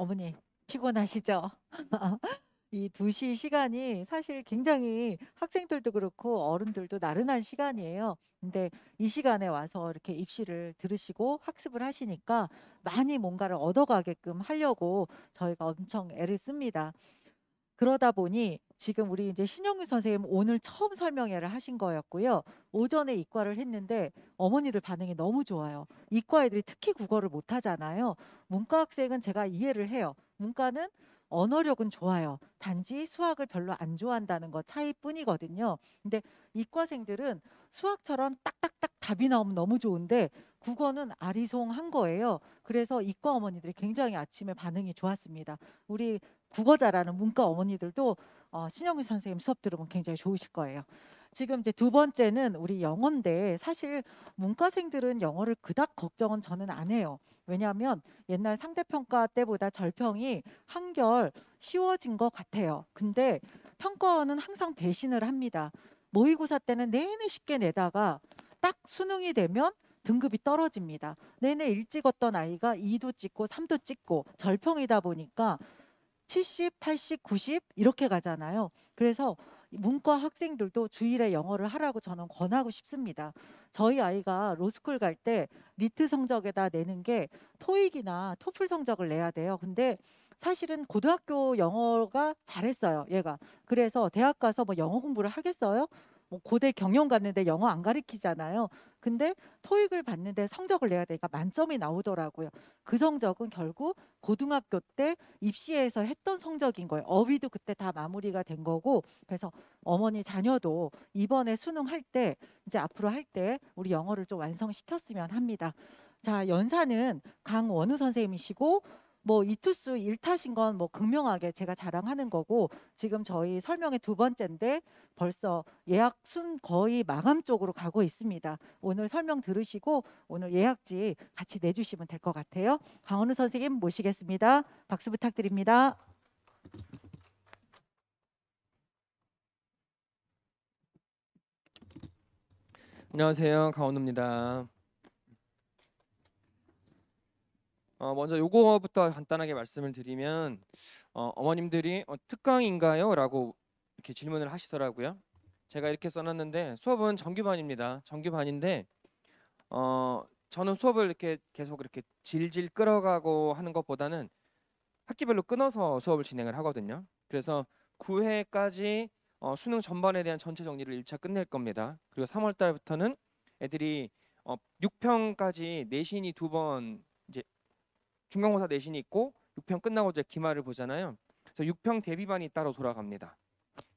어머니 피곤하시죠? 이 2시 시간이 사실 굉장히 학생들도 그렇고 어른들도 나른한 시간이에요. 근데 이 시간에 와서 이렇게 입시를 들으시고 학습을 하시니까 많이 뭔가를 얻어가게끔 하려고 저희가 엄청 애를 씁니다. 그러다 보니 지금 우리 이제 신영유 선생님 오늘 처음 설명회를 하신 거였고요. 오전에 이과를 했는데 어머니들 반응이 너무 좋아요. 이과 애들이 특히 국어를 못 하잖아요. 문과 학생은 제가 이해를 해요. 문과는 언어력은 좋아요. 단지 수학을 별로 안 좋아한다는 것 차이뿐이거든요. 근데 이과생들은 수학처럼 딱딱딱 답이 나오면 너무 좋은데 국어는 아리송한 거예요. 그래서 이과 어머니들이 굉장히 아침에 반응이 좋았습니다. 우리 국어 잘하는 문과 어머니들도 어, 신영희 선생님 수업 들으면 굉장히 좋으실 거예요. 지금 이제 두 번째는 우리 영어인데 사실 문과생들은 영어를 그닥 걱정은 저는 안 해요. 왜냐하면 옛날 상대평가 때보다 절평이 한결 쉬워진 것 같아요. 근데 평가원은 항상 배신을 합니다. 모의고사 때는 내내 쉽게 내다가 딱 수능이 되면 등급이 떨어집니다. 내내 일찍 어떤 아이가 2도 찍고 3도 찍고 절평이다 보니까 70, 80, 90 이렇게 가잖아요. 그래서 문과 학생들도 주일에 영어를 하라고 저는 권하고 싶습니다. 저희 아이가 로스쿨 갈 때 리트 성적에다 내는 게 토익이나 토플 성적을 내야 돼요. 근데 사실은 고등학교 영어가 잘했어요, 얘가. 그래서 대학 가서 뭐 영어 공부를 하겠어요? 뭐 고대 경영 갔는데 영어 안 가르치잖아요. 근데 토익을 봤는데 성적을 내야 되니까 만점이 나오더라고요. 그 성적은 결국 고등학교 때 입시에서 했던 성적인 거예요. 어휘도 그때 다 마무리가 된 거고 그래서 어머니 자녀도 이번에 수능 할 때 이제 앞으로 할 때 우리 영어를 좀 완성시켰으면 합니다. 자, 연사는 강원우 선생님이시고 뭐 이투수 1타신건 뭐 극명하게 제가 자랑하는 거고 지금 저희 설명의 두 번째인데 벌써 예약 순 거의 마감 쪽으로 가고 있습니다. 오늘 설명 들으시고 오늘 예약지 같이 내주시면 될 것 같아요. 강원우 선생님 모시겠습니다. 박수 부탁드립니다. 안녕하세요. 강원우입니다. 어, 먼저 요거부터 간단하게 말씀을 드리면 어, 어머님들이 어, 특강인가요?라고 이렇게 질문을 하시더라고요. 제가 이렇게 써놨는데 수업은 정규반입니다. 정규반인데 어, 저는 수업을 이렇게 계속 이렇게 질질 끌어가고 하는 것보다는 학기별로 끊어서 수업을 진행을 하거든요. 그래서 9회까지 어, 수능 전반에 대한 전체 정리를 1차 끝낼 겁니다. 그리고 3월 달부터는 애들이 어, 6평까지 내신이 두번 중간고사 내신이 있고 6평 끝나고 이제 기말을 보잖아요. 그래서 6평 대비반이 따로 돌아갑니다.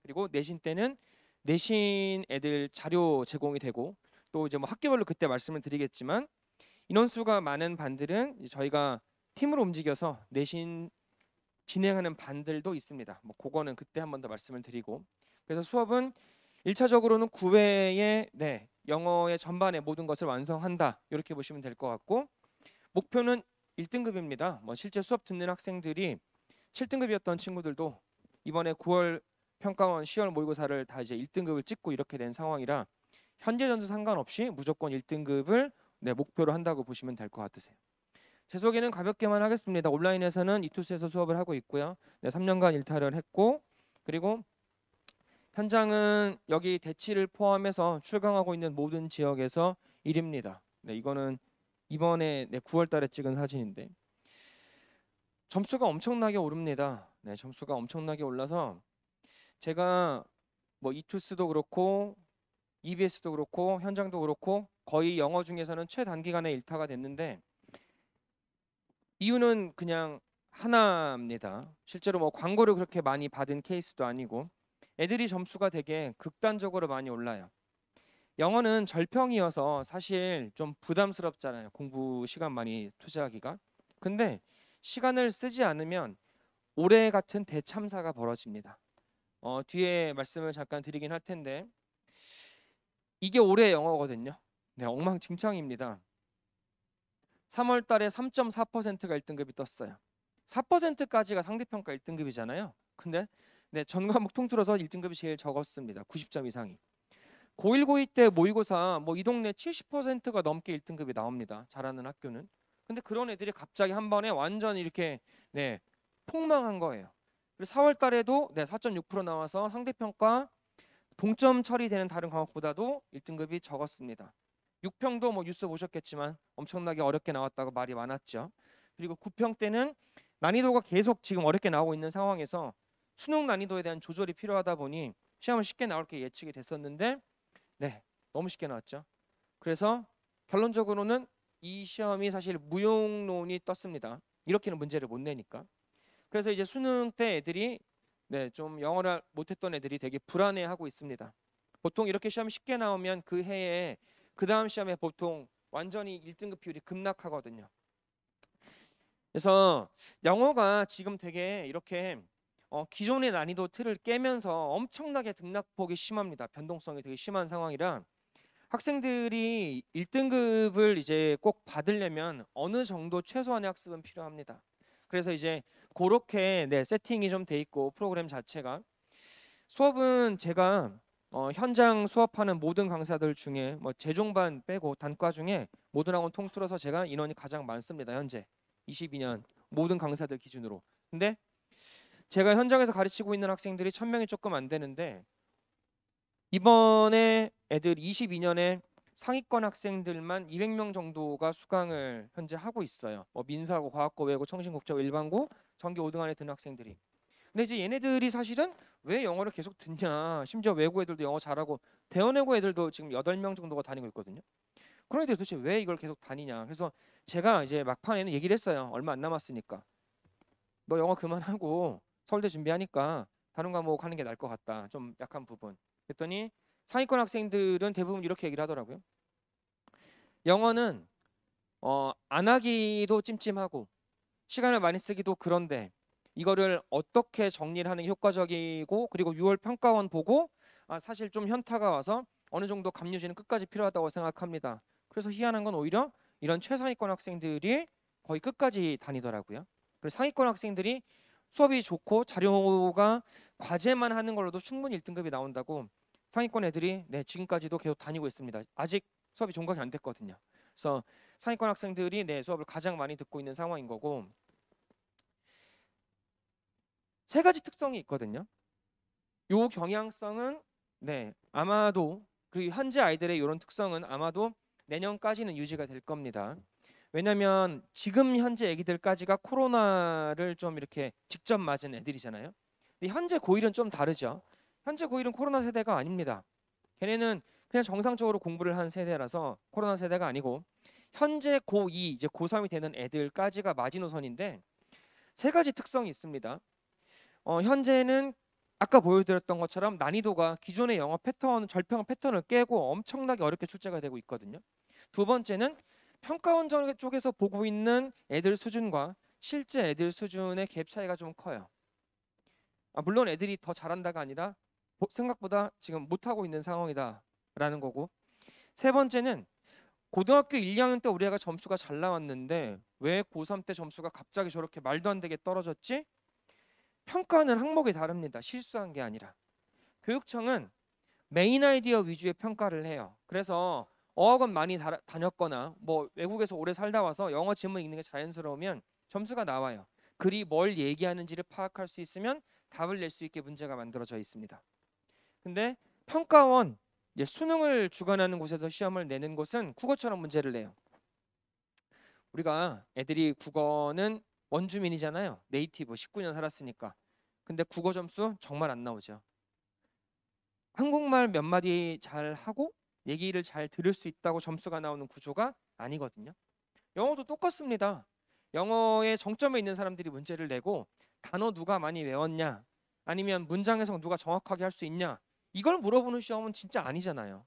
그리고 내신 때는 내신 애들 자료 제공이 되고 또 이제 뭐 학교별로 그때 말씀을 드리겠지만 인원수가 많은 반들은 저희가 팀으로 움직여서 내신 진행하는 반들도 있습니다. 뭐 그거는 그때 한 번 더 말씀을 드리고 그래서 수업은 1차적으로는 9회에 네, 영어의 전반의 모든 것을 완성한다 이렇게 보시면 될 것 같고 목표는 1등급입니다. 뭐 실제 수업 듣는 학생들이 7등급이었던 친구들도 이번에 9월 평가원 10월 모의고사를 다 이제 1등급을 찍고 이렇게 된 상황이라 현재 전수 상관없이 무조건 1등급을 네, 목표로 한다고 보시면 될 것 같으세요. 제 소개는 가볍게만 하겠습니다. 온라인에서는 이투스에서 수업을 하고 있고요. 네, 3년간 일탈을 했고 그리고 현장은 여기 대치를 포함해서 출강하고 있는 모든 지역에서 일입니다 네, 이거는 이번에 네, 9월달에 찍은 사진인데 점수가 엄청나게 오릅니다. 네, 점수가 엄청나게 올라서 제가 뭐 이투스도 그렇고 EBS도 그렇고 현장도 그렇고 거의 영어 중에서는 최단기간에 일타가 됐는데 이유는 그냥 하나입니다. 실제로 뭐 광고를 그렇게 많이 받은 케이스도 아니고 애들이 점수가 되게 극단적으로 많이 올라요. 영어는 절평이어서 사실 좀 부담스럽잖아요. 공부 시간 많이 투자하기가. 근데 시간을 쓰지 않으면 올해 같은 대참사가 벌어집니다. 어, 뒤에 말씀을 잠깐 드리긴 할 텐데 이게 올해 영어거든요. 네, 엉망진창입니다. 3월 달에 3.4%가 1등급이 떴어요. 4%까지가 상대평가 1등급이잖아요. 근데 네, 전 과목 통틀어서 1등급이 제일 적었습니다. 90점 이상이. 고1 고2 때 모의고사 뭐 이 동네 70%가 넘게 1등급이 나옵니다. 잘하는 학교는. 근데 그런 애들이 갑자기 한 번에 완전 이렇게 네, 폭망한 거예요. 그리고 4월 달에도 네, 4.6% 나와서 상대평가 동점 처리되는 다른 과목보다도 1등급이 적었습니다. 6평도 뭐 뉴스 보셨겠지만 엄청나게 어렵게 나왔다고 말이 많았죠. 그리고 9평 때는 난이도가 계속 지금 어렵게 나오고 있는 상황에서 수능 난이도에 대한 조절이 필요하다 보니 시험을 쉽게 나올 게 예측이 됐었는데 네, 너무 쉽게 나왔죠. 그래서 결론적으로는 이 시험이 사실 무용론이 떴습니다. 이렇게는 문제를 못 내니까. 그래서 이제 수능 때 애들이 네, 좀 영어를 못했던 애들이 되게 불안해하고 있습니다. 보통 이렇게 시험 쉽게 나오면 그 해에 그 다음 시험에 보통 완전히 1등급 비율이 급락하거든요. 그래서 영어가 지금 되게 이렇게 어, 기존의 난이도 틀을 깨면서 엄청나게 등락폭이 심합니다. 변동성이 되게 심한 상황이라 학생들이 1등급을 이제 꼭 받으려면 어느 정도 최소한의 학습은 필요합니다. 그래서 이제 그렇게 네, 세팅이 좀 돼 있고 프로그램 자체가 수업은 제가 어, 현장 수업하는 모든 강사들 중에 뭐 재종반 빼고 단과 중에 모든 학원 통틀어서 제가 인원이 가장 많습니다 현재 22년 모든 강사들 기준으로 근데 제가 현장에서 가르치고 있는 학생들이 천명이 조금 안 되는데 이번에 애들 22년에 상위권 학생들만 200명 정도가 수강을 현재 하고 있어요. 뭐 민사고, 과학고, 외고, 청신국적, 일반고, 전교 5등 안에 든 학생들이. 근데 이제 얘네들이 사실은 왜 영어를 계속 듣냐. 심지어 외고 애들도 영어 잘하고 대원외고 애들도 지금 8명 정도가 다니고 있거든요. 그런데 도대체 왜 이걸 계속 다니냐. 그래서 제가 이제 막판에는 얘기를 했어요. 얼마 안 남았으니까. 너 영어 그만하고 서울대 준비하니까 다른 과목 하는 게 나을 것 같다. 좀 약한 부분. 그랬더니 상위권 학생들은 대부분 이렇게 얘기를 하더라고요. 영어는 어, 안 하기도 찜찜하고 시간을 많이 쓰기도 그런데 이거를 어떻게 정리를 하는 게 효과적이고 그리고 6월 평가원 보고 아, 사실 좀 현타가 와서 어느 정도 감유지는 끝까지 필요하다고 생각합니다. 그래서 희한한 건 오히려 이런 최상위권 학생들이 거의 끝까지 다니더라고요. 그리고 상위권 학생들이 수업이 좋고 자료가 과제만 하는 걸로도 충분히 1등급이 나온다고 상위권 애들이 네 지금까지도 계속 다니고 있습니다. 아직 수업이 종각이 안 됐거든요. 그래서 상위권 학생들이 네 수업을 가장 많이 듣고 있는 상황인 거고 세 가지 특성이 있거든요. 요 경향성은 네 아마도 그리고 현재 아이들의 이런 특성은 아마도 내년까지는 유지가 될 겁니다. 왜냐하면 지금 현재 애기들까지가 코로나를 좀 이렇게 직접 맞은 애들이잖아요. 근데 현재 고일은 좀 다르죠. 현재 고일은 코로나 세대가 아닙니다. 걔네는 그냥 정상적으로 공부를 한 세대라서 코로나 세대가 아니고 현재 고2 이제 고3이 되는 애들까지가 마지노선인데 세 가지 특성이 있습니다. 어, 현재는 아까 보여드렸던 것처럼 난이도가 기존의 영어 패턴, 절평 패턴을 깨고 엄청나게 어렵게 출제가 되고 있거든요. 두 번째는 평가원 쪽에서 보고 있는 애들 수준과 실제 애들 수준의 갭 차이가 좀 커요. 아, 물론 애들이 더 잘한다가 아니라 생각보다 지금 못하고 있는 상황이다라는 거고 세 번째는 고등학교 1, 2학년 때 우리 애가 점수가 잘 나왔는데 왜 고3 때 점수가 갑자기 저렇게 말도 안 되게 떨어졌지? 평가는 항목이 다릅니다. 실수한 게 아니라. 교육청은 메인 아이디어 위주의 평가를 해요. 그래서 어학원 많이 다, 녔거나뭐 외국에서 오래 살다 와서 영어 지문 읽는 게 자연스러우면 점수가 나와요. 글이 뭘 얘기하는지를 파악할 수 있으면 답을 낼 수 있게 문제가 만들어져 있습니다. 근데 평가원 수능을 주관하는 곳에서 시험을 내는 곳은 국어처럼 문제를 내요. 우리가 애들이 국어는 원주민이잖아요. 네이티브 19년 살았으니까. 근데 국어 점수 정말 안 나오죠. 한국말 몇 마디 잘 하고 얘기를 잘 들을 수 있다고 점수가 나오는 구조가 아니거든요. 영어도 똑같습니다. 영어의 정점에 있는 사람들이 문제를 내고 단어 누가 많이 외웠냐 아니면 문장 해석 누가 정확하게 할 수 있냐 이걸 물어보는 시험은 진짜 아니잖아요.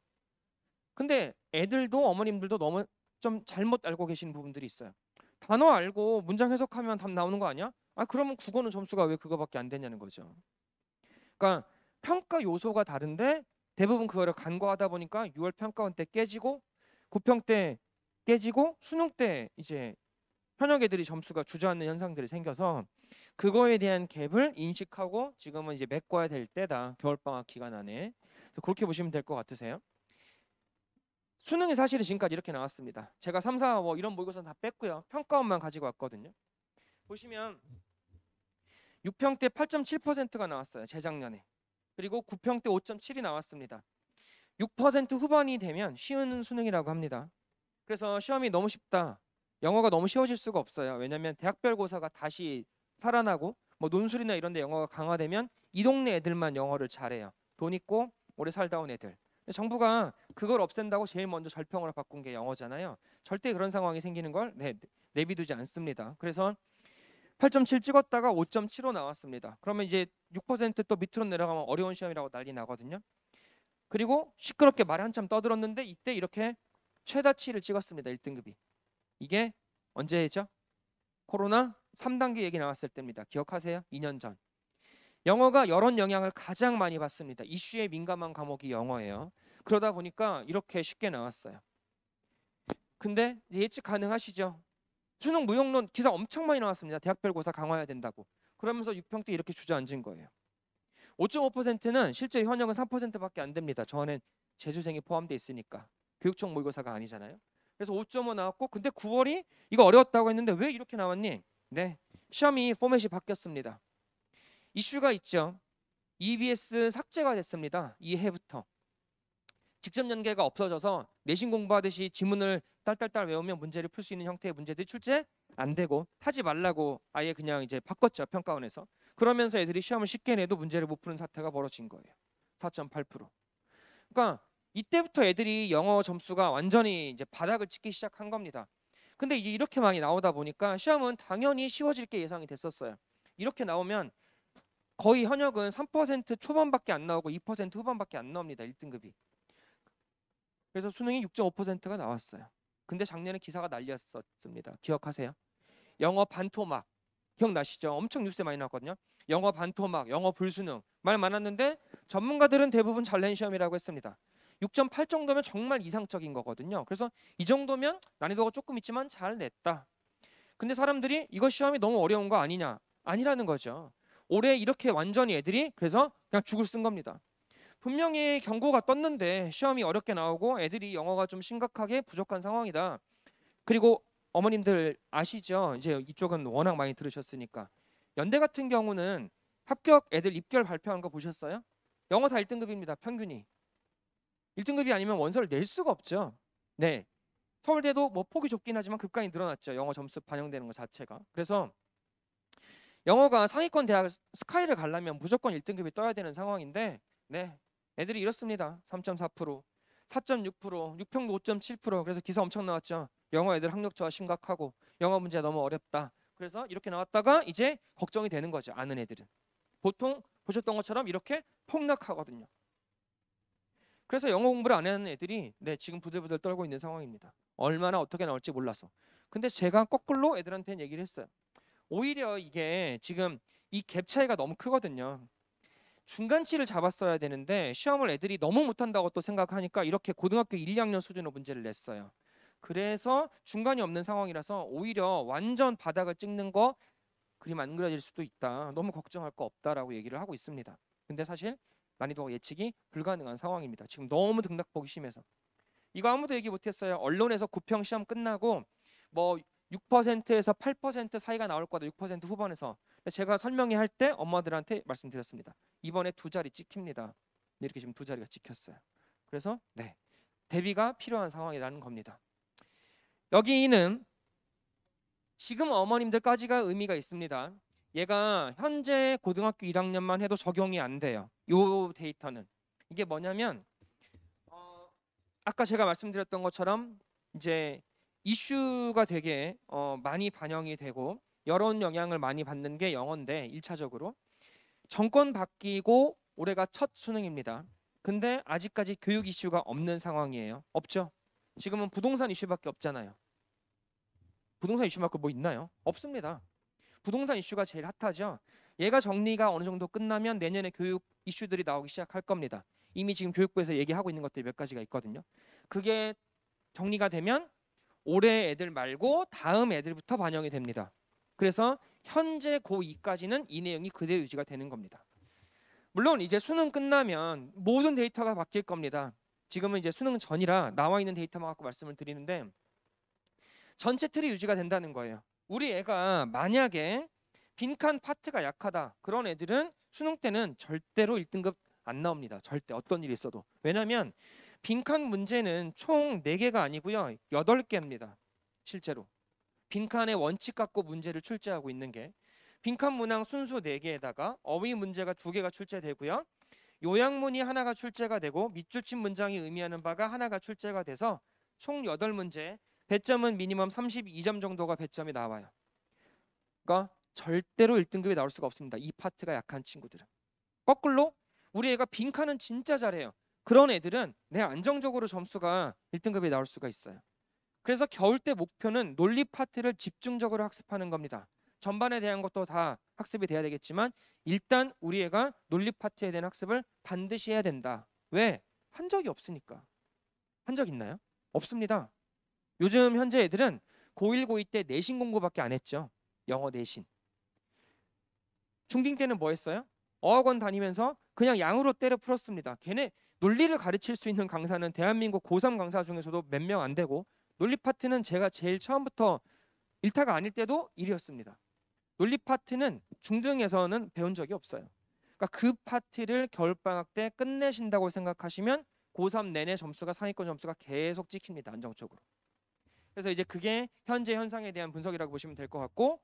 근데 애들도 어머님들도 너무 좀 잘못 알고 계신 부분들이 있어요. 단어 알고 문장 해석하면 답 나오는 거 아니야? 아 그러면 국어는 점수가 왜 그거밖에 안 되냐는 거죠. 그러니까 평가 요소가 다른데 대부분 그거를 간과하다 보니까 6월 평가원 때 깨지고 9평 때 깨지고 수능 때 이제 현역 애들이 점수가 주저앉는 현상들이 생겨서 그거에 대한 갭을 인식하고 지금은 이제 메꿔야 될 때다 겨울방학 기간 안에 그렇게 보시면 될 것 같으세요 수능이 사실은 지금까지 이렇게 나왔습니다 제가 3, 4, 5 이런 모의고사는 다 뺐고요 평가원만 가지고 왔거든요 보시면 6평 때 8.7%가 나왔어요 재작년에 그리고 9평 때 5.7이 나왔습니다. 6% 후반이 되면 쉬운 수능이라고 합니다. 그래서 시험이 너무 쉽다. 영어가 너무 쉬워질 수가 없어요. 왜냐하면 대학별 고사가 다시 살아나고 뭐 논술이나 이런 데 영어가 강화되면 이 동네 애들만 영어를 잘해요. 돈 있고 오래 살다 온 애들. 정부가 그걸 없앤다고 제일 먼저 절평으로 바꾼 게 영어잖아요. 절대 그런 상황이 생기는 걸 네, 내비두지 않습니다. 그래서 8.7 찍었다가 5.7로 나왔습니다. 그러면 이제 6%또 밑으로 내려가면 어려운 시험이라고 난리 나거든요. 그리고 시끄럽게 말에 한참 떠들었는데 이때 이렇게 최다치를 찍었습니다. 1등급이. 이게 언제죠? 코로나 3단계 얘기 나왔을 때입니다. 기억하세요? 2년 전. 영어가 여론 영향을 가장 많이 받습니다. 이슈에 민감한 과목이 영어예요. 그러다 보니까 이렇게 쉽게 나왔어요. 근데 예측 가능하시죠? 수능 무용론 기사 엄청 많이 나왔습니다. 대학별 고사 강화해야 된다고. 그러면서 6평 때 이렇게 주저앉은 거예요. 5.5%는 실제 현역은 3%밖에 안 됩니다. 저는 재수생이 포함돼 있으니까 교육청 모의고사가 아니잖아요. 그래서 5.5 나왔고 근데 9월이 이거 어려웠다고 했는데 왜 이렇게 나왔니? 네, 시험이 포맷이 바뀌었습니다. 이슈가 있죠. EBS 삭제가 됐습니다. 이 해부터 직접 연계가 없어져서 내신 공부하듯이 지문을 딸딸딸 외우면 문제를 풀 수 있는 형태의 문제들이 출제 안 되고 하지 말라고 아예 그냥 이제 바꿨죠 평가원에서 그러면서 애들이 시험을 쉽게 내도 문제를 못 푸는 사태가 벌어진 거예요 4.8% 그러니까 이때부터 애들이 영어 점수가 완전히 이제 바닥을 찍기 시작한 겁니다 근데 이제 이렇게 많이 나오다 보니까 시험은 당연히 쉬워질 게 예상이 됐었어요 이렇게 나오면 거의 현역은 3% 초반밖에 안 나오고 2% 후반밖에 안 나옵니다 1등급이 그래서 수능이 6.5%가 나왔어요. 근데 작년에 기사가 날렸었습니다. 기억하세요? 영어 반토막 기억나시죠? 엄청 뉴스에 많이 나왔거든요. 영어 반토막, 영어 불수능 말 많았는데 전문가들은 대부분 잘낸 시험이라고 했습니다. 6.8 정도면 정말 이상적인 거거든요. 그래서 이 정도면 난이도가 조금 있지만 잘 냈다. 근데 사람들이 이거 시험이 너무 어려운 거 아니냐? 아니라는 거죠. 올해 이렇게 완전히 애들이 그래서 그냥 죽을 쓴 겁니다. 분명히 경고가 떴는데 시험이 어렵게 나오고 애들이 영어가 좀 심각하게 부족한 상황이다. 그리고 어머님들 아시죠? 이제 이쪽은 워낙 많이 들으셨으니까 연대 같은 경우는 합격 애들 입결 발표한 거 보셨어요? 영어 다 1등급입니다. 평균이. 1등급이 아니면 원서를 낼 수가 없죠. 네. 서울대도 뭐 폭이 좁긴 하지만 급간이 늘어났죠. 영어 점수 반영되는 것 자체가. 그래서 영어가 상위권 대학 스카이를 가려면 무조건 1등급이 떠야 되는 상황인데 네. 애들이 이렇습니다. 3.4%, 4.6%, 6평도 5.7% 그래서 기사 엄청 나왔죠. 영어 애들 학력 저하 심각하고 영어 문제 너무 어렵다. 그래서 이렇게 나왔다가 이제 걱정이 되는 거죠. 아는 애들은. 보통 보셨던 것처럼 이렇게 폭락하거든요. 그래서 영어 공부를 안 하는 애들이 네, 지금 부들부들 떨고 있는 상황입니다. 얼마나 어떻게 나올지 몰라서. 근데 제가 거꾸로 애들한테 얘기를 했어요. 오히려 이게 지금 이 갭 차이가 너무 크거든요. 중간치를 잡았어야 되는데 시험을 애들이 너무 못한다고 또 생각하니까 이렇게 고등학교 1, 2학년 수준의 문제를 냈어요. 그래서 중간이 없는 상황이라서 오히려 완전 바닥을 찍는 거 그림 안 그려질 수도 있다. 너무 걱정할 거 없다라고 얘기를 하고 있습니다. 근데 사실 난이도가 예측이 불가능한 상황입니다. 지금 너무 등락 보기 심해서. 이거 아무도 얘기 못했어요. 언론에서 구평 시험 끝나고 뭐 6%에서 8% 사이가 나올 거다. 6% 후반에서 제가 설명회 할때 엄마들한테 말씀드렸습니다. 이번에 두 자리 찍힙니다. 이렇게 지금 두 자리가 찍혔어요. 그래서 네 대비가 필요한 상황이라는 겁니다. 여기는 지금 어머님들까지가 의미가 있습니다. 얘가 현재 고등학교 1학년만 해도 적용이 안 돼요. 요 데이터는 이게 뭐냐면 어, 아까 제가 말씀드렸던 것처럼 이제 이슈가 되게 어, 많이 반영이 되고 여론 영향을 많이 받는 게 영어인데 1차적으로 정권 바뀌고 올해가 첫 수능입니다. 근데 아직까지 교육 이슈가 없는 상황이에요. 없죠. 지금은 부동산 이슈밖에 없잖아요. 부동산 이슈만큼 뭐 있나요? 없습니다. 부동산 이슈가 제일 핫하죠. 얘가 정리가 어느 정도 끝나면 내년에 교육 이슈들이 나오기 시작할 겁니다. 이미 지금 교육부에서 얘기하고 있는 것들이 몇 가지가 있거든요. 그게 정리가 되면 올해 애들 말고 다음 애들부터 반영이 됩니다. 그래서 현재 고2까지는 이 내용이 그대로 유지가 되는 겁니다. 물론 이제 수능 끝나면 모든 데이터가 바뀔 겁니다. 지금은 이제 수능 전이라 나와 있는 데이터만 갖고 말씀을 드리는데 전체 틀이 유지가 된다는 거예요. 우리 애가 만약에 빈칸 파트가 약하다 그런 애들은 수능 때는 절대로 1등급 안 나옵니다. 절대 어떤 일이 있어도. 왜냐하면 빈칸 문제는 총 4개가 아니고요. 8개입니다. 실제로. 빈칸의 원칙 갖고 문제를 출제하고 있는 게 빈칸 문항 순수 4개에다가 어휘 문제가 2개가 출제되고요. 요약문이 하나가 출제가 되고 밑줄친 문장이 의미하는 바가 하나가 출제가 돼서 총 8문제 배점은 미니멈 32점 정도가 배점이 나와요. 그러니까 절대로 1등급이 나올 수가 없습니다. 이 파트가 약한 친구들은. 거꾸로 우리 애가 빈칸은 진짜 잘해요. 그런 애들은 내 안정적으로 점수가 1등급이 나올 수가 있어요. 그래서 겨울 때 목표는 논리 파트를 집중적으로 학습하는 겁니다. 전반에 대한 것도 다 학습이 돼야 되겠지만 일단 우리 애가 논리 파트에 대한 학습을 반드시 해야 된다. 왜? 한 적이 없으니까. 한 적 있나요? 없습니다. 요즘 현재 애들은 고1, 고2 때 내신 공부밖에 안 했죠. 영어 내신. 중딩 때는 뭐 했어요? 어학원 다니면서 그냥 양으로 때려 풀었습니다. 걔네 논리를 가르칠 수 있는 강사는 대한민국 고3 강사 중에서도 몇 명 안 되고 논리 파트는 제가 제일 처음부터 일타가 아닐 때도 일이었습니다. 논리 파트는 중등에서는 배운 적이 없어요. 그러니까 그 파트를 겨울방학 때 끝내신다고 생각하시면 고3 내내 점수가 상위권 점수가 계속 찍힙니다. 안정적으로. 그래서 이제 그게 현재 현상에 대한 분석이라고 보시면 될 것 같고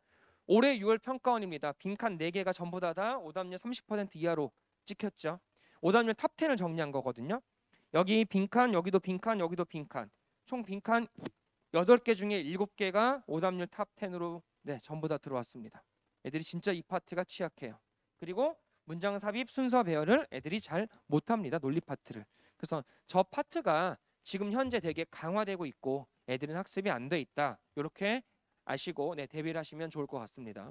올해 6월 평가원입니다. 빈칸 4개가 전부 다, 다 오답률 30% 이하로 찍혔죠. 오답률 탑 10을 정리한 거거든요. 여기 빈칸, 여기도 빈칸, 여기도 빈칸. 총 빈칸 8개 중에 7개가 오답률 탑10으로 네, 전부 다 들어왔습니다. 애들이 진짜 이 파트가 취약해요. 그리고 문장 삽입 순서 배열을 애들이 잘 못합니다. 논리 파트를. 그래서 저 파트가 지금 현재 되게 강화되고 있고 애들은 학습이 안 돼 있다. 이렇게 아시고 네, 대비를 하시면 좋을 것 같습니다.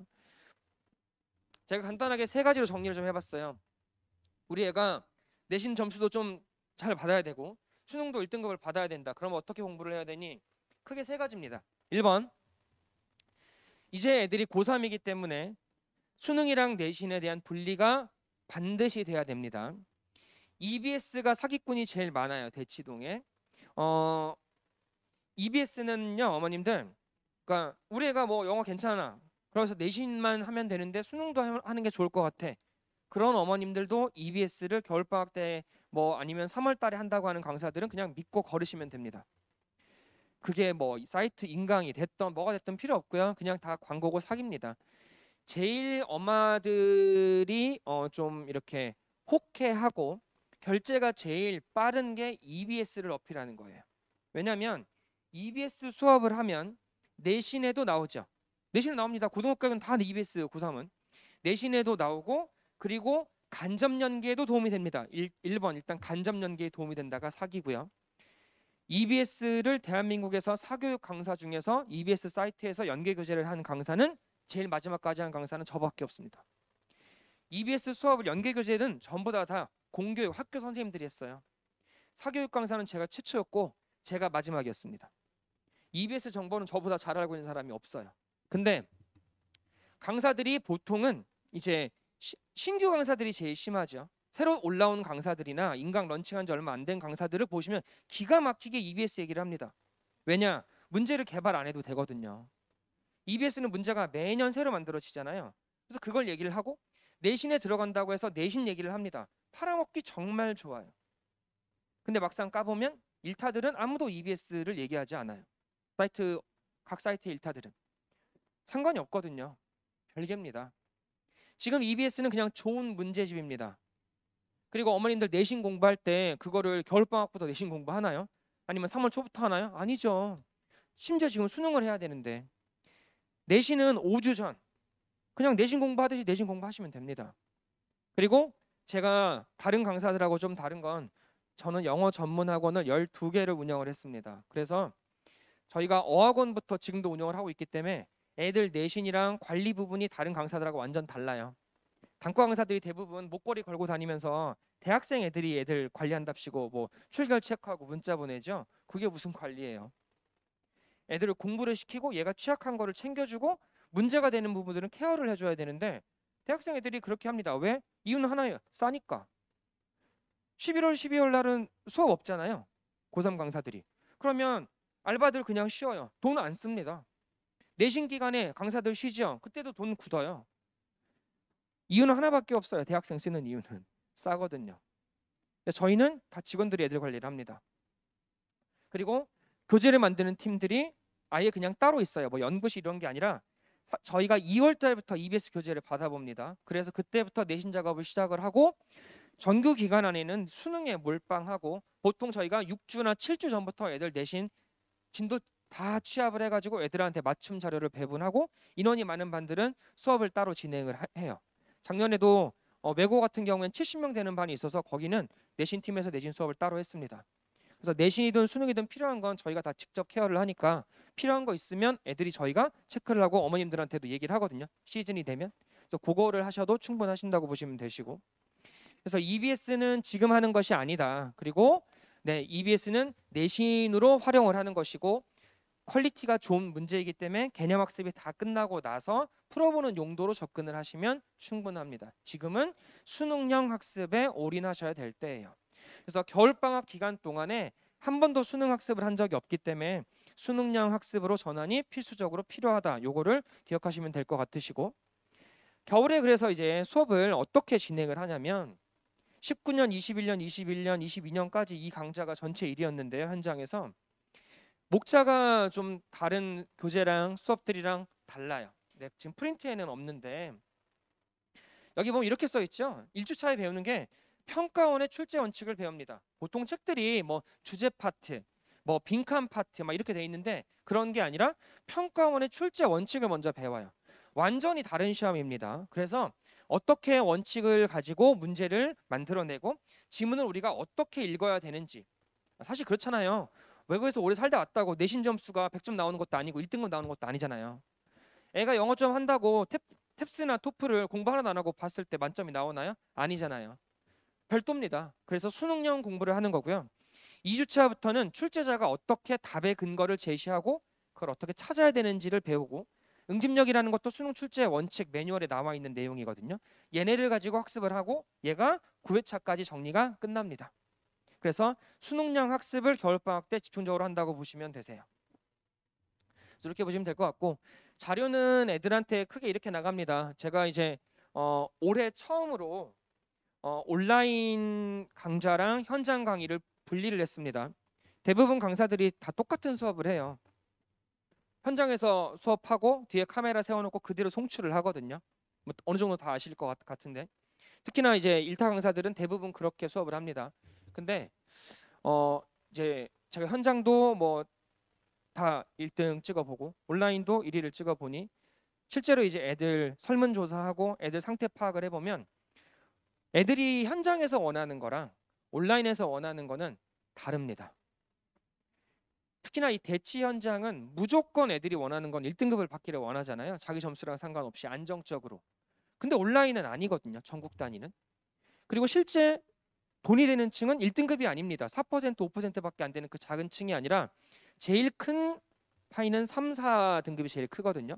제가 간단하게 세 가지로 정리를 좀 해봤어요. 우리 애가 내신 점수도 좀 잘 받아야 되고 수능도 1등급을 받아야 된다. 그럼 어떻게 공부를 해야 되니? 크게 세 가지입니다. 1번 이제 애들이 고3이기 때문에 수능이랑 내신에 대한 분리가 반드시 돼야 됩니다. EBS가 사기꾼이 제일 많아요. 대치동에. 어, EBS는요, 어머님들. 그러니까 우리 애가 뭐 영어 괜찮아. 그래서 내신만 하면 되는데 수능도 하는 게 좋을 것 같아. 그런 어머님들도 EBS를 겨울방학 때 뭐 아니면 3월 달에 한다고 하는 강사들은 그냥 믿고 걸으시면 됩니다. 그게 뭐 사이트 인강이 됐던 뭐가 됐든 필요 없고요. 그냥 다 광고고 사기입니다. 제일 엄마들이 어 좀 이렇게 혹해하고 결제가 제일 빠른 게 EBS를 어필하는 거예요. 왜냐하면 EBS 수업을 하면 내신에도 나오죠. 내신에 나옵니다. 고등학교는 다 EBS 고3은 내신에도 나오고 그리고 간접 연계에도 도움이 됩니다. 1, 번 일단 간접 연계에 도움이 된다가 사기고요. EBS를 대한민국에서 사교육 강사 중에서 EBS 사이트에서 연계 교재를 한 강사는 제일 마지막까지 한 강사는 저밖에 없습니다. EBS 수업을 연계 교재는 전부 다, 다 공교육 학교 선생님들이 했어요. 사교육 강사는 제가 최초였고 제가 마지막이었습니다. EBS 정보는 저보다 잘 알고 있는 사람이 없어요. 근데 강사들이 보통은 이제 시, 신규 강사들이 제일 심하죠. 새로 올라온 강사들이나 인강 런칭한 지 얼마 안 된 강사들을 보시면 기가 막히게 EBS 얘기를 합니다. 왜냐? 문제를 개발 안 해도 되거든요. EBS는 문제가 매년 새로 만들어지잖아요. 그래서 그걸 얘기를 하고 내신에 들어간다고 해서 내신 얘기를 합니다. 팔아먹기 정말 좋아요. 근데 막상 까보면 일타들은 아무도 EBS를 얘기하지 않아요. 사이트 각 사이트 의 일타들은 상관이 없거든요. 별개입니다. 지금 EBS는 그냥 좋은 문제집입니다. 그리고 어머님들 내신 공부할 때 그거를 겨울방학부터 내신 공부하나요? 아니면 3월 초부터 하나요? 아니죠. 심지어 지금 수능을 해야 되는데 내신은 5주 전 그냥 내신 공부하듯이 내신 공부하시면 됩니다. 그리고 제가 다른 강사들하고 좀 다른 건 저는 영어 전문 학원을 12개를 운영을 했습니다. 그래서 저희가 어학원부터 지금도 운영을 하고 있기 때문에 애들 내신이랑 관리 부분이 다른 강사들하고 완전 달라요. 단과 강사들이 대부분 목걸이 걸고 다니면서 대학생 애들이 애들 관리한답시고 뭐 출결 체크하고 문자 보내죠. 그게 무슨 관리예요? 애들을 공부를 시키고 얘가 취약한 거를 챙겨주고 문제가 되는 부분들은 케어를 해줘야 되는데 대학생 애들이 그렇게 합니다. 왜? 이유는 하나예요. 싸니까. 11월, 12월 날은 수업 없잖아요. 고3 강사들이. 그러면 알바들 그냥 쉬어요. 돈 안 씁니다. 내신 기간에 강사들 쉬죠. 그때도 돈 굳어요. 이유는 하나밖에 없어요. 대학생 쓰는 이유는 싸거든요. 저희는 다 직원들이 애들 관리를 합니다. 그리고 교재를 만드는 팀들이 아예 그냥 따로 있어요. 뭐 연구실 이런 게 아니라 저희가 2월 달부터 EBS 교재를 받아봅니다. 그래서 그때부터 내신 작업을 시작을 하고 전교 기간 안에는 수능에 몰빵하고 보통 저희가 6주나 7주 전부터 애들 내신 진도 다 취합을 해가지고 애들한테 맞춤 자료를 배분하고 인원이 많은 반들은 수업을 따로 진행을 하, 해요. 작년에도 어, 매고 같은 경우에는 70명 되는 반이 있어서 거기는 내신 팀에서 내신 수업을 따로 했습니다. 그래서 내신이든 수능이든 필요한 건 저희가 다 직접 케어를 하니까 필요한 거 있으면 애들이 저희가 체크를 하고 어머님들한테도 얘기를 하거든요. 시즌이 되면. 그래서 그거를 하셔도 충분하신다고 보시면 되시고. 그래서 EBS는 지금 하는 것이 아니다. 그리고 네, EBS는 내신으로 활용을 하는 것이고 퀄리티가 좋은 문제이기 때문에 개념 학습이 다 끝나고 나서 풀어보는 용도로 접근을 하시면 충분합니다. 지금은 수능형 학습에 올인하셔야 될 때예요. 그래서 겨울방학 기간 동안에 한 번도 수능 학습을 한 적이 없기 때문에 수능형 학습으로 전환이 필수적으로 필요하다. 요거를 기억하시면 될 것 같으시고 겨울에 그래서 이제 수업을 어떻게 진행을 하냐면 19년, 21년, 21년, 22년까지 이 강좌가 전체 일이었는데요. 현장에서 목차가 좀 다른 교재랑 수업들이랑 달라요. 네, 지금 프린트에는 없는데 여기 보면 이렇게 써 있죠. 1주차에 배우는 게 평가원의 출제 원칙을 배웁니다. 보통 책들이 뭐 주제 파트, 뭐 빈칸 파트 막 이렇게 돼 있는데 그런 게 아니라 평가원의 출제 원칙을 먼저 배워요. 완전히 다른 시험입니다. 그래서 어떻게 원칙을 가지고 문제를 만들어내고 지문을 우리가 어떻게 읽어야 되는지 사실 그렇잖아요. 외국에서 오래 살다 왔다고 내신 점수가 100점 나오는 것도 아니고 1등급 나오는 것도 아니잖아요. 애가 영어 좀 한다고 탭, 탭스나 토플을 공부 하나도 안 하고 봤을 때 만점이 나오나요? 아니잖아요. 별도입니다. 그래서 수능형 공부를 하는 거고요. 2주차부터는 출제자가 어떻게 답의 근거를 제시하고 그걸 어떻게 찾아야 되는지를 배우고 응집력이라는 것도 수능 출제 원칙 매뉴얼에 나와 있는 내용이거든요. 얘네를 가지고 학습을 하고 얘가 9회차까지 정리가 끝납니다. 그래서 수능량 학습을 겨울방학 때 집중적으로 한다고 보시면 되세요. 이렇게 보시면 될 것 같고 자료는 애들한테 크게 이렇게 나갑니다. 제가 이제 어, 올해 처음으로 어, 온라인 강좌랑 현장 강의를 분리를 했습니다. 대부분 강사들이 다 똑같은 수업을 해요. 현장에서 수업하고 뒤에 카메라 세워놓고 그대로 송출을 하거든요. 뭐 어느 정도 다 아실 것 같, 은데 특히나 이제 일타 강사들은 대부분 그렇게 수업을 합니다. 근데 어 이제 제가 현장도 뭐 다 1등 찍어보고 온라인도 1위를 찍어보니 실제로 이제 애들 설문조사하고 애들 상태 파악을 해보면 애들이 현장에서 원하는 거랑 온라인에서 원하는 거는 다릅니다. 특히나 이 대치 현장은 무조건 애들이 원하는 건 1등급을 받기를 원하잖아요. 자기 점수랑 상관없이 안정적으로. 근데 온라인은 아니거든요. 전국 단위는. 그리고 실제 돈이 되는 층은 1등급이 아닙니다. 4% 5%밖에 안 되는 그 작은 층이 아니라 제일 큰 파이는 3, 4등급이 제일 크거든요.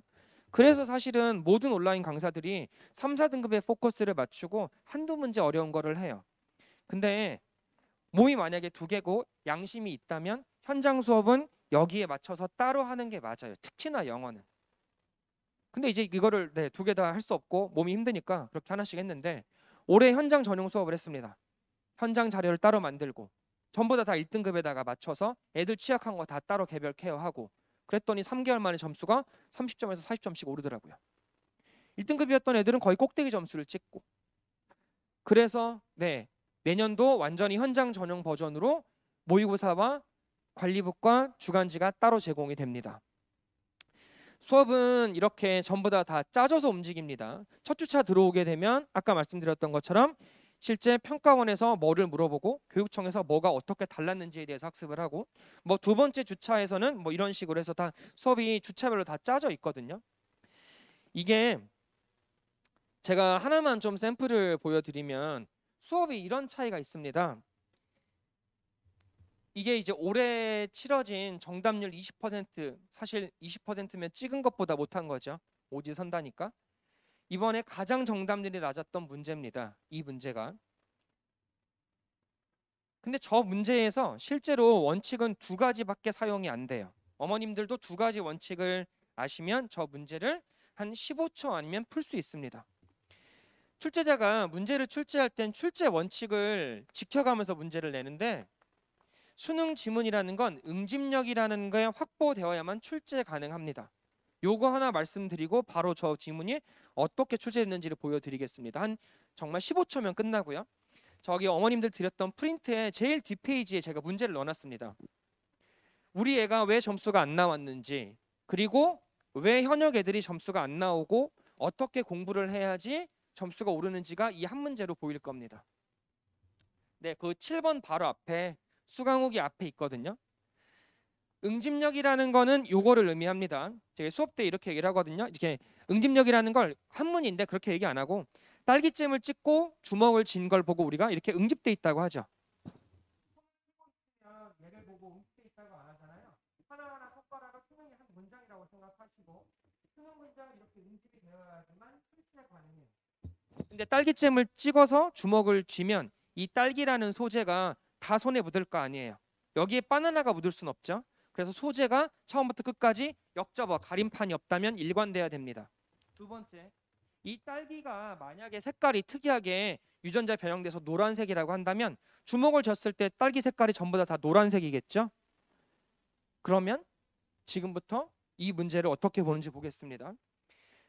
그래서 사실은 모든 온라인 강사들이 3, 4등급에 포커스를 맞추고 한두 문제 어려운 거를 해요. 근데 몸이 만약에 두 개고 양심이 있다면 현장 수업은 여기에 맞춰서 따로 하는 게 맞아요. 특히나 영어는. 근데 이제 이거를 네, 두 개 다 할 수 없고 몸이 힘드니까 그렇게 하나씩 했는데 올해 현장 전용 수업을 했습니다. 현장 자료를 따로 만들고 전부 다다 1등급에다가 맞춰서 애들 취약한 거 다 따로 개별 케어하고 그랬더니 3개월 만에 점수가 30점에서 40점씩 오르더라고요. 1등급이었던 애들은 거의 꼭대기 점수를 찍고 그래서 네 내년도 완전히 현장 전용 버전으로 모의고사와 관리부과 주간지가 따로 제공이 됩니다. 수업은 이렇게 전부 다 다 짜져서 움직입니다. 첫 주차 들어오게 되면 아까 말씀드렸던 것처럼 실제 평가원에서 뭐를 물어보고 교육청에서 뭐가 어떻게 달랐는지에 대해서 학습을 하고 뭐 두 번째 주차에서는 뭐 이런 식으로 해서 다 수업이 주차별로 다 짜져 있거든요. 이게 제가 하나만 좀 샘플을 보여드리면 수업이 이런 차이가 있습니다. 이게 이제 올해 치러진 정답률 20% 사실 20%면 찍은 것보다 못한 거죠. 오지 선다니까. 이번에 가장 정답률이 낮았던 문제입니다. 이 문제가. 근데 저 문제에서 실제로 원칙은 두 가지밖에 사용이 안 돼요. 어머님들도 두 가지 원칙을 아시면 저 문제를 한 15초 아니면 풀 수 있습니다. 출제자가 문제를 출제할 땐 출제 원칙을 지켜가면서 문제를 내는데 수능 지문이라는 건 응집력이라는 게 확보되어야만 출제 가능합니다. 요거 하나 말씀드리고 바로 저 지문이 어떻게 출제했는지를 보여드리겠습니다. 한 정말 15초면 끝나고요. 저기 어머님들 드렸던 프린트의 제일 뒷페이지에 제가 문제를 넣어놨습니다. 우리 애가 왜 점수가 안 나왔는지 그리고 왜 현역 애들이 점수가 안 나오고 어떻게 공부를 해야지 점수가 오르는지가 이 한 문제로 보일 겁니다. 네, 그 7번 바로 앞에 수강욱이 앞에 있거든요. 응집력이라는 거는 요거를 의미합니다. 제가 수업 때 이렇게 얘기를 하거든요. 이렇게 응집력이라는 걸 한문인데 그렇게 얘기 안 하고 딸기잼을 찍고 주먹을 쥔 걸 보고 우리가 이렇게 응집돼 있다고 하죠. 얘를 보고 응집돼 있다고 안 하잖아요. 하나하나 손가락을 수능의 한 문장이라고 생각하시고 수능 문장은 이렇게 응집이 되어야지만 실제 반응이에요. 근데 딸기잼을 찍어서 주먹을 쥐면 이 딸기라는 소재가 다 손에 묻을 거 아니에요. 여기에 바나나가 묻을 순 없죠. 그래서 소재가 처음부터 끝까지 역접어 가림판이 없다면 일관돼야 됩니다. 두 번째, 이 딸기가 만약에 색깔이 특이하게 유전자 변형돼서 노란색이라고 한다면 주먹을 졌을 때 딸기 색깔이 전부 다, 다 노란색이겠죠? 그러면 지금부터 이 문제를 어떻게 보는지 보겠습니다.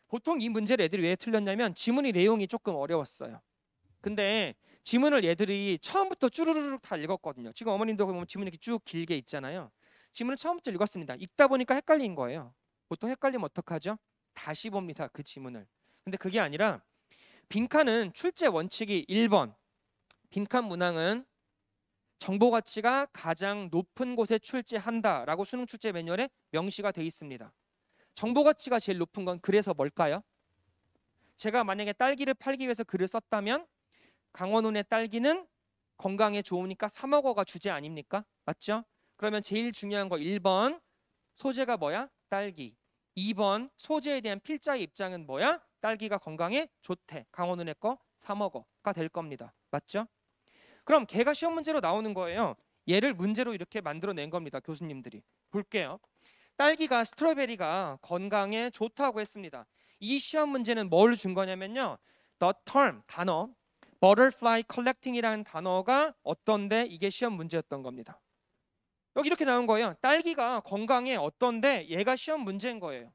보통 이 문제를 애들이 왜 틀렸냐면 지문의 내용이 조금 어려웠어요. 근데 지문을 애들이 처음부터 쭈루르륵다 읽었거든요. 지금 어머님도 보면 지문이 이렇게 쭉 길게 있잖아요. 지문을 처음부터 읽었습니다. 읽다 보니까 헷갈린 거예요. 보통 헷갈리면 어떡하죠? 다시 봅니다. 그 지문을. 근데 그게 아니라 빈칸은 출제 원칙이 1번. 빈칸 문항은 정보 가치가 가장 높은 곳에 출제한다라고 수능 출제 매뉴얼에 명시가 돼 있습니다. 정보 가치가 제일 높은 건 그래서 뭘까요? 제가 만약에 딸기를 팔기 위해서 글을 썼다면 강원운의 딸기는 건강에 좋으니까 사 먹어가 주제 아닙니까? 맞죠? 그러면 제일 중요한 거 1번 소재가 뭐야? 딸기. 2번 소재에 대한 필자의 입장은 뭐야? 딸기가 건강에 좋대. 강원은의 거 사먹어가 될 겁니다. 맞죠? 그럼 걔가 시험 문제로 나오는 거예요. 얘를 문제로 이렇게 만들어낸 겁니다. 교수님들이. 볼게요. 딸기가 스트로베리가 건강에 좋다고 했습니다. 이 시험 문제는 뭘 준 거냐면요. The term 단어 butterfly collecting이라는 단어가 어떤데 이게 시험 문제였던 겁니다. 여기 이렇게 나온 거예요. 딸기가 건강에 어떤데 얘가 시험 문제인 거예요.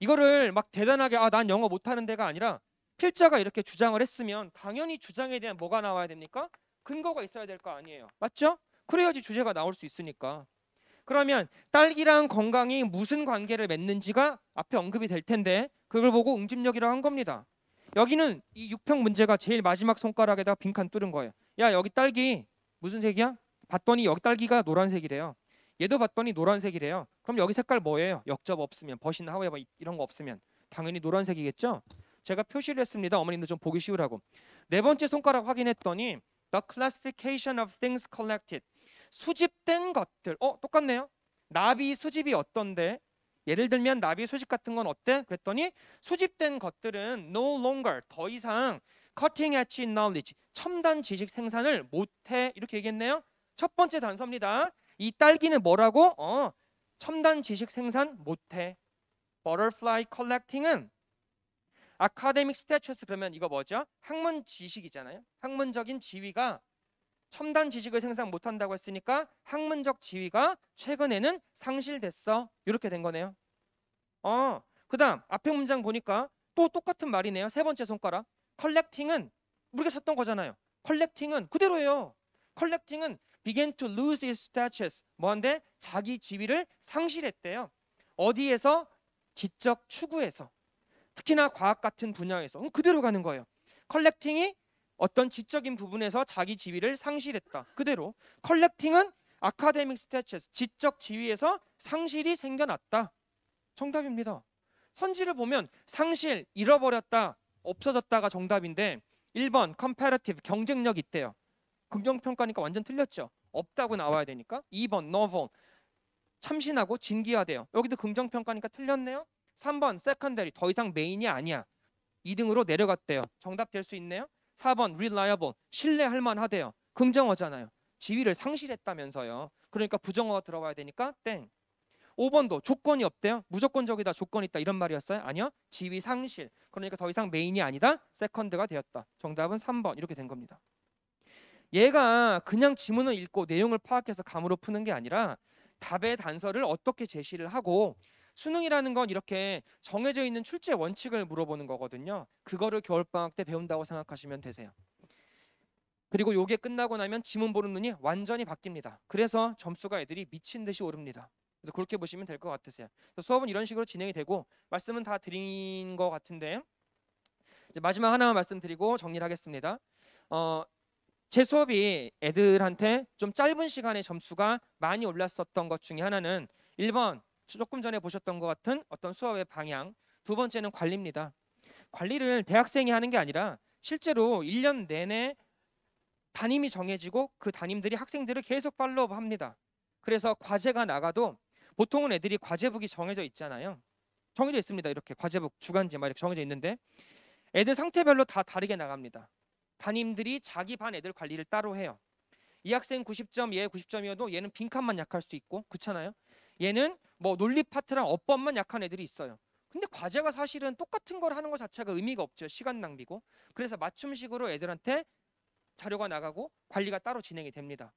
이거를 막 대단하게 아 난 영어 못하는 데가 아니라 필자가 이렇게 주장을 했으면 당연히 주장에 대한 뭐가 나와야 됩니까? 근거가 있어야 될 거 아니에요. 맞죠? 그래야지 주제가 나올 수 있으니까. 그러면 딸기랑 건강이 무슨 관계를 맺는지가 앞에 언급이 될 텐데 그걸 보고 응집력이라고 한 겁니다. 여기는 이 6평 문제가 제일 마지막 손가락에다 빈칸 뚫은 거예요. 야 여기 딸기 무슨 색이야? 봤더니 역기 딸기가 노란색이래요. 얘도 봤더니 노란색이래요. 그럼 여기 색깔 뭐예요? 역접 없으면 버신 하웨이 뭐 이런 거 없으면 당연히 노란색이겠죠? 제가 표시를 했습니다. 어머님도 좀 보기 쉬우라고. 네 번째 손가락 확인했더니 the classification of things collected 수집된 것들. 어, 똑같네요. 나비 수집이 어떤데? 예를 들면 나비 수집 같은 건 어때? 그랬더니 수집된 것들은 no longer 더 이상 cutting edge knowledge 첨단 지식 생산을 못해 이렇게 얘기했네요. 첫 번째 단서입니다. 이 딸기는 뭐라고? 어, 첨단 지식 생산 못해. Butterfly collecting은 academic status 그러면 이거 뭐죠? 학문 지식이잖아요. 학문적인 지위가 첨단 지식을 생산 못한다고 했으니까 학문적 지위가 최근에는 상실됐어. 이렇게 된 거네요. 어, 그다음 앞에 문장 보니까 또 똑같은 말이네요. 세 번째 손가락. 컬렉팅은 우리가 찾던 거잖아요. 컬렉팅은 그대로예요. 컬렉팅은 began to lose his status. 뭔데? 자기 지위를 상실했대요. 어디에서? 지적 추구에서. 특히나 과학 같은 분야에서. 그대로 가는 거예요. 컬렉팅이 어떤 지적인 부분에서 자기 지위를 상실했다. 그대로. 컬렉팅은 아카데믹 스태츄에 지적 지위에서 상실이 생겨났다. 정답입니다. 선지를 보면 상실, 잃어버렸다, 없어졌다가 정답인데 1번 컴 o m 티브 경쟁력 있대요. 긍정평가니까 완전 틀렸죠. 없다고 나와야 되니까. 2번 novel. 참신하고 진기화돼요. 여기도 긍정평가니까 틀렸네요. 3번 secondary. 더 이상 메인이 아니야. 2등으로 내려갔대요. 정답 될 수 있네요. 4번 reliable. 신뢰할 만하대요. 긍정어잖아요. 지위를 상실했다면서요. 그러니까 부정어가 들어가야 되니까 땡. 5번도 조건이 없대요. 무조건적이다, 조건 있다 이런 말이었어요. 아니요. 지위 상실. 그러니까 더 이상 메인이 아니다. 세컨드가 되었다. 정답은 3번 이렇게 된 겁니다. 얘가 그냥 지문을 읽고 내용을 파악해서 감으로 푸는 게 아니라 답의 단서를 어떻게 제시를 하고 수능이라는 건 이렇게 정해져 있는 출제 원칙을 물어보는 거거든요. 그거를 겨울방학 때 배운다고 생각하시면 되세요. 그리고 요게 끝나고 나면 지문 보는 눈이 완전히 바뀝니다. 그래서 점수가 애들이 미친 듯이 오릅니다. 그래서 그렇게 보시면 될 것 같으세요. 수업은 이런 식으로 진행이 되고 말씀은 다 드린 것 같은데 마지막 하나만 말씀드리고 정리를 하겠습니다. 어, 제 수업이 애들한테 좀 짧은 시간에 점수가 많이 올랐었던 것 중에 하나는 1번 조금 전에 보셨던 것 같은 어떤 수업의 방향 두 번째는 관리입니다. 관리를 대학생이 하는 게 아니라 실제로 1년 내내 담임이 정해지고 그 담임들이 학생들을 계속 팔로우합니다. 그래서 과제가 나가도 보통은 애들이 과제북이 정해져 있잖아요. 정해져 있습니다. 이렇게 과제북 주간지 막 이렇게 정해져 있는데 애들 상태별로 다 다르게 나갑니다. 담임들이 자기 반 애들 관리를 따로 해요. 이 학생 90점, 얘 90점이어도 얘는 빈칸만 약할 수 있고 그렇잖아요. 얘는 뭐 논리 파트랑 어법만 약한 애들이 있어요. 근데 과제가 사실은 똑같은 걸 하는 것 자체가 의미가 없죠. 시간 낭비고. 그래서 맞춤식으로 애들한테 자료가 나가고 관리가 따로 진행이 됩니다.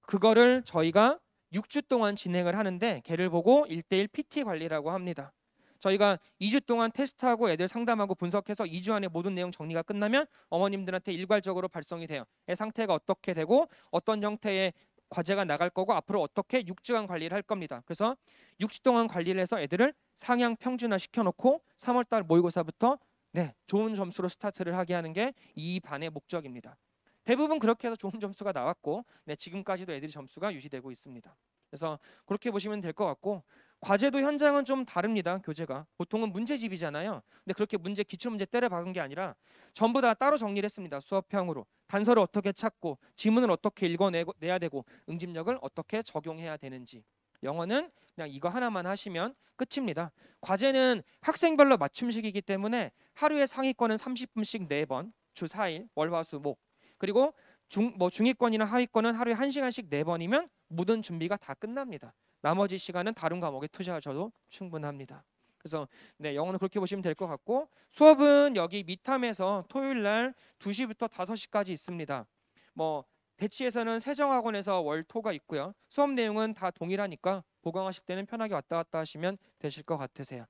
그거를 저희가 6주 동안 진행을 하는데 걔를 보고 1대1 PT 관리라고 합니다. 저희가 2주 동안 테스트하고 애들 상담하고 분석해서 2주 안에 모든 내용 정리가 끝나면 어머님들한테 일괄적으로 발송이 돼요. 애 상태가 어떻게 되고 어떤 형태의 과제가 나갈 거고 앞으로 어떻게 6주간 관리를 할 겁니다. 그래서 6주 동안 관리를 해서 애들을 상향 평준화 시켜놓고 3월달 모의고사부터 네 좋은 점수로 스타트를 하게 하는 게 이 반의 목적입니다. 대부분 그렇게 해서 좋은 점수가 나왔고 네 지금까지도 애들이 점수가 유지되고 있습니다. 그래서 그렇게 보시면 될 것 같고 과제도 현장은 좀 다릅니다. 교재가 보통은 문제집이잖아요. 근데 그렇게 문제 기출 문제 때려 박은 게 아니라 전부 다 따로 정리를 했습니다. 수업형으로 단서를 어떻게 찾고 지문을 어떻게 읽어내야 되고 응집력을 어떻게 적용해야 되는지 영어는 그냥 이거 하나만 하시면 끝입니다. 과제는 학생별로 맞춤식이기 때문에 하루에 상위권은 30분씩 4번 주 4일 월화수목 그리고 중, 뭐 중위권이나 하위권은 하루에 1시간씩 4번이면 모든 준비가 다 끝납니다. 나머지 시간은 다른 과목에 투자하셔도 충분합니다. 그래서 네, 영어는 그렇게 보시면 될 것 같고 수업은 여기 미탐에서 토요일 날 2시부터 5시까지 있습니다. 뭐 대치에서는 세정학원에서 월토가 있고요. 수업 내용은 다 동일하니까 보강하실 때는 편하게 왔다 갔다 하시면 되실 것 같으세요.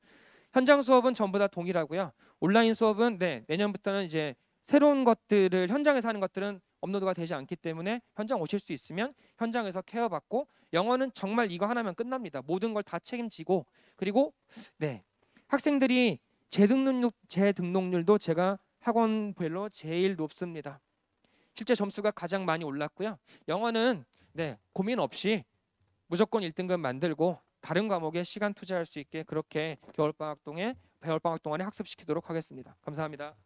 현장 수업은 전부 다 동일하고요. 온라인 수업은 네, 내년부터는 이제 새로운 것들을 현장에서 하는 것들은 업로드가 되지 않기 때문에 현장 오실 수 있으면 현장에서 케어받고 영어는 정말 이거 하나면 끝납니다. 모든 걸 다 책임지고 그리고 네 학생들이 재등록률, 재등록률도 제가 학원별로 제일 높습니다. 실제 점수가 가장 많이 올랐고요. 영어는 네 고민 없이 무조건 1등급 만들고 다른 과목에 시간 투자할 수 있게 그렇게 겨울방학 동에 안배울방학 동안에 학습시키도록 하겠습니다. 감사합니다.